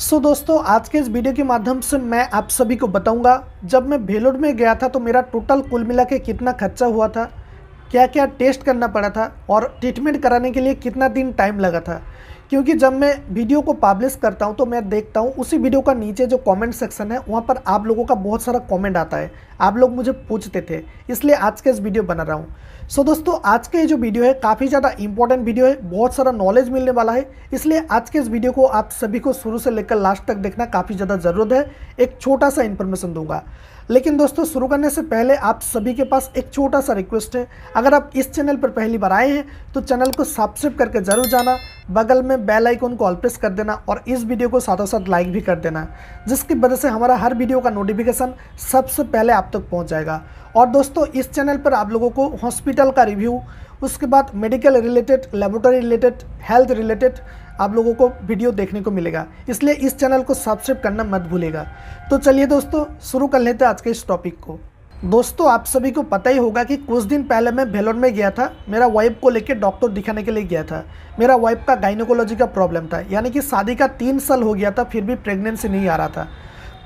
सो so, दोस्तों आज के इस वीडियो के माध्यम से मैं आप सभी को बताऊंगा जब मैं भेलोड में गया था तो मेरा टोटल कुल मिला के कितना खर्चा हुआ था क्या क्या टेस्ट करना पड़ा था और ट्रीटमेंट कराने के लिए कितना दिन टाइम लगा था क्योंकि जब मैं वीडियो को पब्लिश करता हूँ तो मैं देखता हूँ उसी वीडियो का नीचे जो कमेंट सेक्शन है वहाँ पर आप लोगों का बहुत सारा कमेंट आता है आप लोग मुझे पूछते थे इसलिए आज के इस वीडियो बना रहा हूँ सो so, दोस्तों आज के ये जो वीडियो है काफ़ी ज़्यादा इंपॉर्टेंट वीडियो है बहुत सारा नॉलेज मिलने वाला है इसलिए आज के इस वीडियो को आप सभी को शुरू से लेकर लास्ट तक देखना काफ़ी ज़्यादा ज़रूरत है एक छोटा सा इन्फॉर्मेशन दूंगा लेकिन दोस्तों शुरू करने से पहले आप सभी के पास एक छोटा सा रिक्वेस्ट है अगर आप इस चैनल पर पहली बार आए हैं तो चैनल को सब्सक्राइब करके ज़रूर जाना बगल में बेल आइकन को ऑल प्रेस कर देना और इस वीडियो को साथों साथ लाइक भी कर देना जिसकी वजह से हमारा हर वीडियो का नोटिफिकेशन सबसे पहले आप तक पहुंच जाएगा और दोस्तों इस चैनल पर आप लोगों को हॉस्पिटल का रिव्यू उसके बाद medical related laboratory related health related आप लोगों को वीडियो देखने को मिलेगा इसलिए इस चैनल को सब्सक्राइब करना मत भूलेगा तो चलिए दोस्तों शुरू कर लेते हैं आज के इस टॉपिक को दोस्तों आप सभी को पता ही होगा कि कुछ दिन पहले मैं भेलोर में गया था मेरा वाइफ को लेकर डॉक्टर दिखाने के लिए गया था मेरा वाइफ का गाइनोकोलॉजी का प्रॉब्लम था यानी कि शादी का तीन साल हो गया था फिर भी प्रेगनेंसी नहीं आ रहा था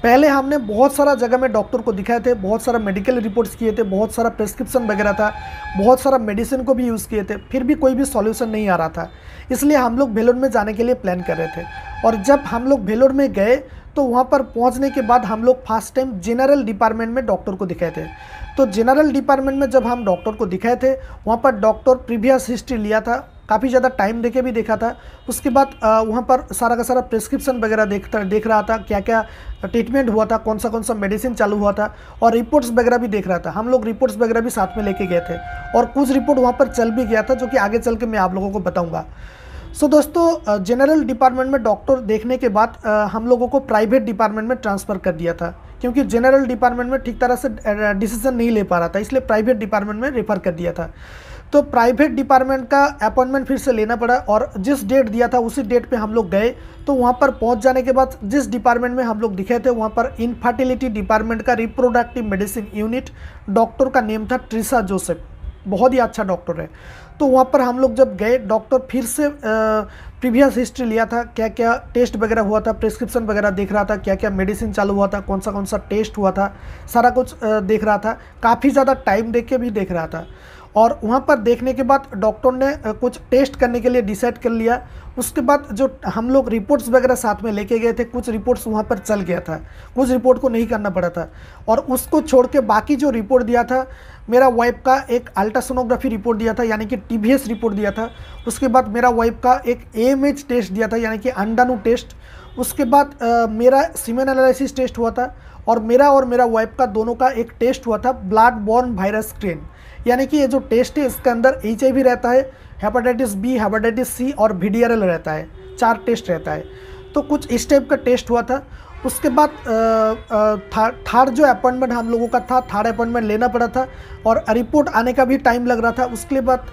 पहले हमने बहुत सारा जगह में डॉक्टर को दिखाए थे बहुत सारा मेडिकल रिपोर्ट्स किए थे बहुत सारा प्रेस्क्रिप्शन वगैरह था बहुत सारा मेडिसिन को भी यूज़ किए थे फिर भी कोई भी सॉल्यूशन नहीं आ रहा था इसलिए हम लोग भेलोर में जाने के लिए प्लान कर रहे थे और जब हम लोग भेलोर में गए तो वहाँ पर पहुँचने के बाद हम लोग फर्स्ट टाइम जनरल डिपार्टमेंट में डॉक्टर को दिखाए थे तो जनरल डिपार्टमेंट में जब हम डॉक्टर को दिखाए थे वहाँ पर डॉक्टर प्रीवियस हिस्ट्री लिया था काफ़ी ज़्यादा टाइम देके भी देखा था उसके बाद वहाँ पर सारा का सारा प्रिस्क्रिप्शन वगैरह देखता देख रहा था क्या क्या ट्रीटमेंट हुआ था कौन सा कौन सा मेडिसिन चालू हुआ था और रिपोर्ट्स वगैरह भी देख रहा था हम लोग रिपोर्ट्स वगैरह भी साथ में लेके गए थे और कुछ रिपोर्ट वहाँ पर चल भी गया था जो कि आगे चल के मैं आप लोगों को बताऊँगा सो so, दोस्तों जनरल डिपार्टमेंट में डॉक्टर देखने के बाद हम लोगों को प्राइवेट डिपार्टमेंट में ट्रांसफ़र कर दिया था क्योंकि जनरल डिपार्टमेंट में ठीक तरह से डिसीजन नहीं ले पा रहा था इसलिए प्राइवेट डिपार्टमेंट में रेफ़र कर दिया था तो प्राइवेट डिपार्टमेंट का अपॉइंटमेंट फिर से लेना पड़ा और जिस डेट दिया था उसी डेट पे हम लोग गए तो वहाँ पर पहुँच जाने के बाद जिस डिपार्टमेंट में हम लोग दिखे थे वहाँ पर इनफर्टिलिटी डिपार्टमेंट का रिप्रोडक्टिव मेडिसिन यूनिट डॉक्टर का नेम था ट्रिसा जोसेफ बहुत ही अच्छा डॉक्टर है तो वहाँ पर हम लोग जब गए डॉक्टर फिर से प्रीवियस हिस्ट्री लिया था क्या क्या टेस्ट वगैरह हुआ था प्रिस्क्रिप्शन वगैरह देख रहा था क्या क्या मेडिसिन चालू हुआ था कौन सा कौन सा टेस्ट हुआ था सारा कुछ देख रहा था काफ़ी ज़्यादा टाइम दे के भी देख रहा था और वहाँ पर देखने के बाद डॉक्टर ने कुछ टेस्ट करने के लिए डिसाइड कर लिया उसके बाद जो हम लोग रिपोर्ट्स वगैरह साथ में लेके गए थे कुछ रिपोर्ट्स वहाँ पर चल गया था कुछ रिपोर्ट को नहीं करना पड़ा था और उसको छोड़ के बाकी जो रिपोर्ट दिया था मेरा वाइफ का एक अल्ट्रासोनोग्राफी रिपोर्ट दिया था यानी कि टी रिपोर्ट दिया था उसके बाद मेरा वाइफ का एक एम टेस्ट दिया था यानी कि अंडाणु टेस्ट उसके बाद आ, मेरा सीमेन एनालिसिस टेस्ट हुआ था और मेरा और मेरा वाइफ का दोनों का एक टेस्ट हुआ था ब्लड बॉर्न वायरस स्ट्रेन यानी कि ये जो टेस्ट है इसके अंदर एच रहता है हेपाटाइटिस बी हेपाटाइटिस सी और वी रहता है चार टेस्ट रहता है तो कुछ इस टाइप का टेस्ट हुआ था उसके बाद थर्ड जो अपॉइंटमेंट हम लोगों का था थर्ड अपॉइंटमेंट लेना पड़ा था और रिपोर्ट आने का भी टाइम लग रहा था उसके बाद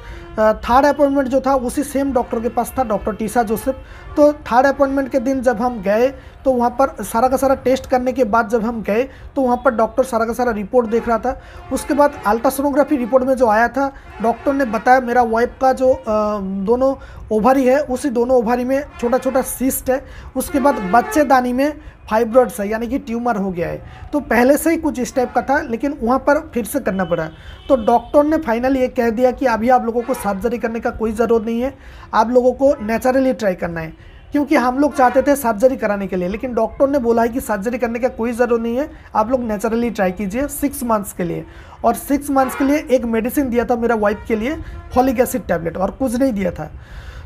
थर्ड अपॉइंटमेंट जो था उसी सेम डॉक्टर के पास था डॉक्टर टीसा जोसेफ तो थर्ड अपॉइंटमेंट के दिन जब हम गए तो वहाँ पर सारा का सारा टेस्ट करने के बाद जब हम गए तो वहाँ पर डॉक्टर सारा का सारा रिपोर्ट देख रहा था उसके बाद अल्ट्रासोनोग्राफी रिपोर्ट में जो आया था डॉक्टर ने बताया मेरा वाइफ का जो दोनों ओभारी है उसी दोनों ओभारी में छोटा छोटा सिस्ट है उसके बाद बच्चेदानी में फाइब्रॉइड्स है यानी कि ट्यूमर हो गया है तो पहले से ही कुछ इस टाइप का था लेकिन वहाँ पर फिर से करना पड़ा तो डॉक्टर ने फाइनली ये कह दिया कि अभी आप लोगों को सर्जरी करने का कोई ज़रूरत नहीं है आप लोगों को नेचुरली ट्राई करना है क्योंकि हम लोग चाहते थे सर्जरी कराने के लिए लेकिन डॉक्टर ने बोला है कि सर्जरी करने का कोई ज़रूरत नहीं है आप लोग नेचुरली ट्राई कीजिए सिक्स मंथ्स के लिए और सिक्स मंथ्स के लिए एक मेडिसिन दिया था मेरा वाइफ के लिए फॉलिक एसिड टैबलेट और कुछ नहीं दिया था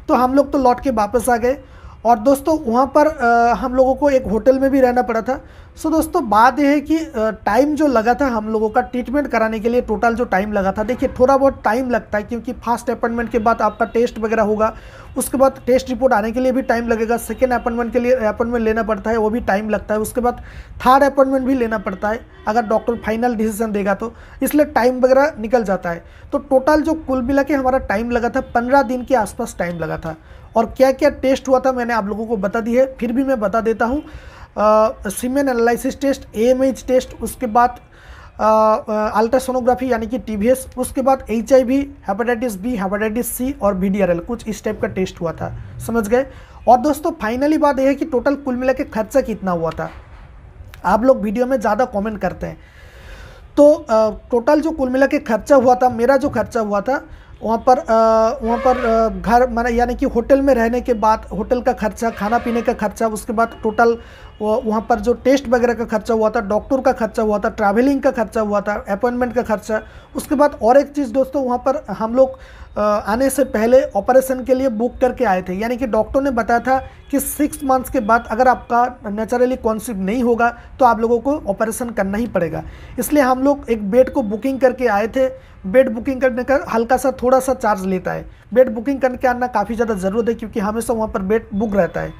तो हम लोग तो लौट के वापस आ गए और दोस्तों वहाँ पर आ, हम लोगों को एक होटल में भी रहना पड़ा था सो दोस्तों बात यह है कि टाइम जो लगा था हम लोगों का ट्रीटमेंट कराने के लिए टोटल जो टाइम लगा था देखिए थोड़ा बहुत टाइम लगता है क्योंकि फर्स्ट अपॉइंटमेंट के बाद आपका टेस्ट वगैरह होगा उसके बाद टेस्ट रिपोर्ट आने के लिए भी टाइम लगेगा सेकेंड अपॉइंटमेंट के लिए अपॉइंटमेंट लेना पड़ता है वो भी टाइम लगता है उसके बाद थर्ड अपॉइंटमेंट भी लेना पड़ता है अगर डॉक्टर फाइनल डिसीजन देगा तो इसलिए टाइम वगैरह निकल जाता है तो टोटल जो कुल मिला के हमारा टाइम लगा था पंद्रह दिन के आसपास टाइम लगा था और क्या क्या टेस्ट हुआ था मैंने आप लोगों को बता दी है फिर भी मैं बता देता हूँ semen analysis test a test उसके बाद अल्ट्रासोनोग्राफी यानी कि टी उसके बाद H I hepatitis B hepatitis C और बी कुछ इस टाइप का टेस्ट हुआ था समझ गए और दोस्तों फाइनली बात यह है कि टोटल कुल मिला के खर्चा कितना हुआ था आप लोग वीडियो में ज़्यादा कमेंट करते हैं तो टोटल जो कुल मिला के खर्चा हुआ था मेरा जो खर्चा हुआ था वहाँ पर वहाँ पर घर मैंने यानी कि होटल में रहने के बाद होटल का खर्चा खाना पीने का खर्चा उसके बाद टोटल वहाँ पर जो टेस्ट वगैरह का खर्चा हुआ था डॉक्टर का खर्चा हुआ था ट्रैवलिंग का खर्चा हुआ था अपॉइंटमेंट का खर्चा उसके बाद और एक चीज़ दोस्तों वहाँ पर हम लोग आने से पहले ऑपरेशन के लिए बुक करके आए थे यानी कि डॉक्टर ने बताया था कि सिक्स मंथ्स के बाद अगर आपका नेचुरली कॉन्सिप नहीं होगा तो आप लोगों को ऑपरेशन करना ही पड़ेगा इसलिए हम लोग एक बेड को बुकिंग करके आए थे बेड बुकिंग करने का हल्का सा थोड़ा सा चार्ज लेता है बेड बुकिंग करके आना काफ़ी ज़्यादा ज़रूरत है क्योंकि हमेशा वहाँ पर बेड बुक रहता है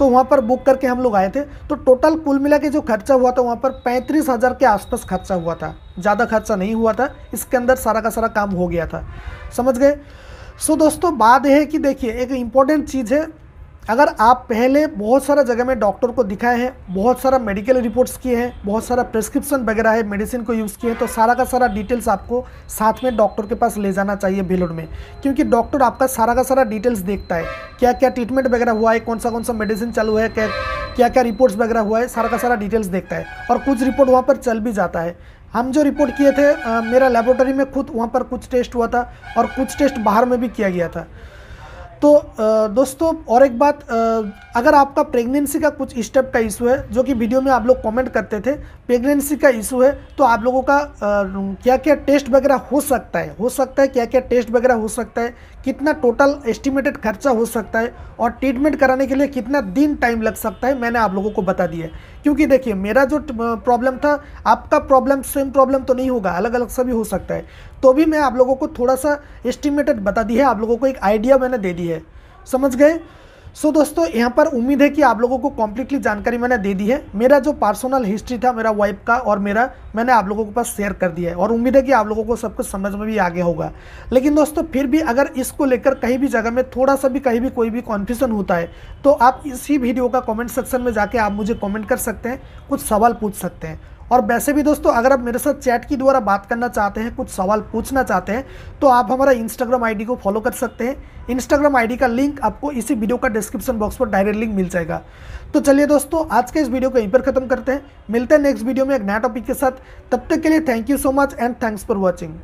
तो वहाँ पर बुक करके हम लोग आए थे तो टोटल कुल मिला के जो खर्चा हुआ था वहाँ पर पैंतीस हज़ार के आसपास खर्चा हुआ था ज़्यादा खर्चा नहीं हुआ था इसके अंदर सारा का सारा काम हो गया था समझ गए सो दोस्तों बात यह है कि देखिए एक इम्पॉर्टेंट चीज़ है अगर आप पहले बहुत सारा जगह में डॉक्टर को दिखाए हैं बहुत सारा मेडिकल रिपोर्ट्स किए हैं बहुत सारा प्रेस्क्रिप्शन वगैरह है मेडिसिन को यूज़ किए हैं तो सारा का सारा डिटेल्स आपको साथ में डॉक्टर के पास ले जाना चाहिए भीलोड में क्योंकि डॉक्टर आपका सारा का सारा डिटेल्स देखता है क्या क्या ट्रीटमेंट वगैरह हुआ है कौन सा कौन सा मेडिसिन चालू है क्या क्या क्या रिपोर्ट्स वगैरह हुआ है सारा का सारा डिटेल्स देखता है और कुछ रिपोर्ट वहाँ पर चल भी जाता है हम जो रिपोर्ट किए थे मेरा लेबोरेटरी में खुद वहाँ पर कुछ टेस्ट हुआ था और कुछ टेस्ट बाहर में भी किया गया था तो दोस्तों और एक बात अगर आपका प्रेगनेंसी का कुछ स्टेप का इशू है जो कि वीडियो में आप लोग कमेंट करते थे प्रेगनेंसी का इशू है तो आप लोगों का क्या क्या टेस्ट वगैरह हो सकता है हो सकता है क्या क्या टेस्ट वगैरह हो सकता है कितना टोटल एस्टिमेटेड खर्चा हो सकता है और ट्रीटमेंट कराने के लिए कितना दिन टाइम लग सकता है मैंने आप लोगों को बता दिया क्योंकि देखिए मेरा जो प्रॉब्लम था आपका प्रॉब्लम सेम प्रॉब्लम तो नहीं होगा अलग अलग सभी हो सकता है तो भी मैं आप लोगों को थोड़ा सा एस्टिमेटेड बता दी है आप लोगों को एक आइडिया मैंने दे दी है समझ गए सो so, दोस्तों यहाँ पर उम्मीद है कि आप लोगों को कम्प्लीटली जानकारी मैंने दे दी है मेरा जो पर्सनल हिस्ट्री था मेरा वाइफ का और मेरा मैंने आप लोगों के पास शेयर कर दिया है और उम्मीद है कि आप लोगों को सब कुछ समझ में भी आगे होगा लेकिन दोस्तों फिर भी अगर इसको लेकर कहीं भी जगह में थोड़ा सा भी कहीं भी कोई भी कॉन्फ्यूजन होता है तो आप इसी वीडियो का कॉमेंट सेक्शन में जाके आप मुझे कॉमेंट कर सकते हैं कुछ सवाल पूछ सकते हैं और वैसे भी दोस्तों अगर आप मेरे साथ चैट के द्वारा बात करना चाहते हैं कुछ सवाल पूछना चाहते हैं तो आप हमारा इंस्टाग्राम आईडी को फॉलो कर सकते हैं इंस्टाग्राम आईडी का लिंक आपको इसी वीडियो का डिस्क्रिप्शन बॉक्स पर डायरेक्ट लिंक मिल जाएगा तो चलिए दोस्तों आज के इस वीडियो को यहीं पर खत्म करते हैं मिलते हैं नेक्स्ट वीडियो में एक नया टॉपिक के साथ तब तक के लिए thank you so much and thanks for watching